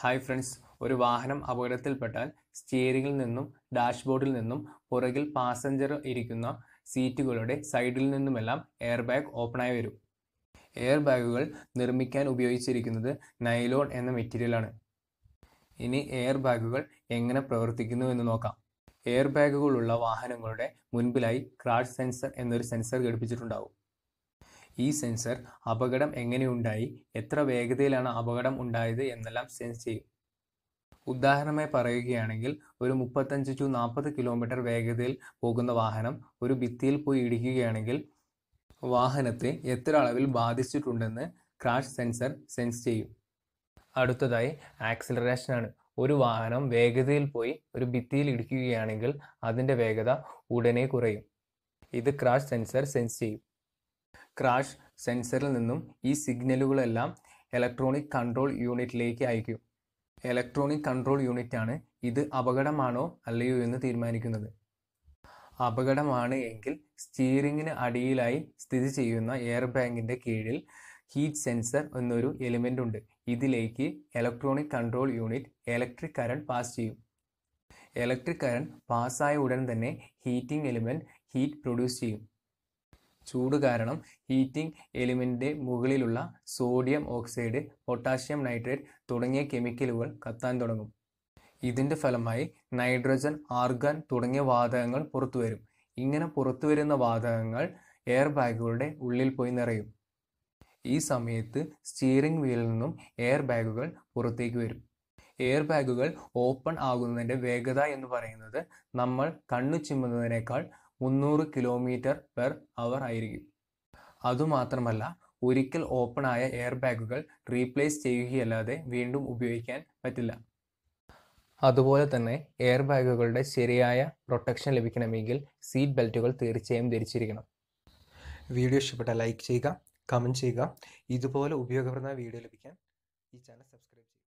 hi friends ഒരു വാഹനം അപകടത്തിൽപ്പെട്ടാൽ സ്റ്റിയറിംഗിൽ നിന്നും ഡാഷ്ബോർഡിൽ നിന്നും പുറകിൽ പാസഞ്ചർ ഇരിക്കുന്ന സീറ്റുകളുടെ സൈഡിൽ നിന്നുമെല്ലാം എയർ ബാഗ് ഓപ്പണായി വരും എയർ ബാഗുകൾ നിർമ്മിക്കാൻ ഉപയോഗിച്ചിരിക്കുന്നത് നൈലോൺ എന്ന മെറ്റീരിയലാണ് ഇനി എയർ ബാഗുകൾ എങ്ങനെ പ്രവർത്തിക്കുന്നു എന്ന് നോക്കാം എയർ ബാഗുകളുള്ള വാഹനങ്ങളുടെ മുൻപിലായി ക്രാഷ് സെൻസർ എന്നൊരു സെൻസർ ഘടിപ്പിച്ചിട്ടുണ്ടാവും ഈ സെൻസർ അപകടം എങ്ങനെയുണ്ടായി എത്ര വേഗതയിലാണ് അപകടം ഉണ്ടായത് എന്നെല്ലാം സെൻസ് ചെയ്യും ഉദാഹരണമായി പറയുകയാണെങ്കിൽ ഒരു മുപ്പത്തഞ്ച് ടു നാൽപ്പത് കിലോമീറ്റർ വേഗതയിൽ പോകുന്ന വാഹനം ഒരു ഭിത്തിയിൽ പോയി ഇടിക്കുകയാണെങ്കിൽ വാഹനത്തെ എത്ര അളവിൽ ബാധിച്ചിട്ടുണ്ടെന്ന് ക്രാഷ് സെൻസർ സെൻസ് ചെയ്യും അടുത്തതായി ആക്സിലറേഷൻ ആണ് ഒരു വാഹനം വേഗതയിൽ പോയി ഒരു ഭിത്തിയിൽ ഇടിക്കുകയാണെങ്കിൽ അതിൻ്റെ വേഗത ഉടനെ കുറയും ഇത് ക്രാഷ് സെൻസർ സെൻസ് ചെയ്യും ക്രാഷ് സെൻസറിൽ നിന്നും ഈ സിഗ്നലുകളെല്ലാം ഇലക്ട്രോണിക് കൺട്രോൾ യൂണിറ്റിലേക്ക് അയക്കും ഇലക്ട്രോണിക് കൺട്രോൾ യൂണിറ്റാണ് ഇത് അപകടമാണോ അല്ലയോ എന്ന് തീരുമാനിക്കുന്നത് അപകടമാണ് എങ്കിൽ സ്റ്റിയറിങ്ങിന് അടിയിലായി സ്ഥിതി ചെയ്യുന്ന എയർ ബാങ്കിൻ്റെ കീഴിൽ ഹീറ്റ് സെൻസർ എന്നൊരു എലിമെൻ്റ് ഉണ്ട് ഇതിലേക്ക് electronic control unit electric current pass ചെയ്യും ഇലക്ട്രിക് കറണ്ട് പാസ്സായ ഉടൻ തന്നെ ഹീറ്റിംഗ് എലിമെൻറ്റ് ഹീറ്റ് പ്രൊഡ്യൂസ് ചെയ്യും ചൂട് കാരണം ഹീറ്റിംഗ് എലിമെൻറ്റിൻ്റെ മുകളിലുള്ള സോഡിയം ഓക്സൈഡ് പൊട്ടാഷ്യം നൈട്രേറ്റ് തുടങ്ങിയ കെമിക്കലുകൾ കത്താൻ തുടങ്ങും ഇതിൻ്റെ ഫലമായി നൈട്രജൻ ആർഗൻ തുടങ്ങിയ വാതകങ്ങൾ പുറത്തുവരും ഇങ്ങനെ പുറത്തുവരുന്ന വാതകങ്ങൾ എയർ ബാഗുകളുടെ ഉള്ളിൽ പോയി നിറയും ഈ സമയത്ത് സ്റ്റിയറിംഗ് വീലിൽ നിന്നും എയർ ബാഗുകൾ പുറത്തേക്ക് വരും എയർ ബാഗുകൾ ഓപ്പൺ ആകുന്നതിൻ്റെ വേഗത എന്ന് പറയുന്നത് നമ്മൾ കണ്ണു ചിമ്മുന്നതിനേക്കാൾ മുന്നൂറ് കിലോമീറ്റർ പെർ അവർ ആയിരിക്കും അതുമാത്രമല്ല ഒരിക്കൽ ഓപ്പൺ ആയ എയർ ബാഗുകൾ റീപ്ലേസ് ചെയ്യുകയല്ലാതെ വീണ്ടും ഉപയോഗിക്കാൻ പറ്റില്ല അതുപോലെ തന്നെ എയർ ബാഗുകളുടെ ശരിയായ പ്രൊട്ടക്ഷൻ ലഭിക്കണമെങ്കിൽ സീറ്റ് ബെൽറ്റുകൾ തീർച്ചയായും ധരിച്ചിരിക്കണം വീഡിയോ ഇഷ്ടപ്പെട്ട ലൈക്ക് ചെയ്യുക കമൻറ്റ് ചെയ്യുക ഇതുപോലെ ഉപയോഗപ്രദമായ വീഡിയോ ലഭിക്കാൻ ഈ ചാനൽ സബ്സ്ക്രൈബ് ചെയ്യുക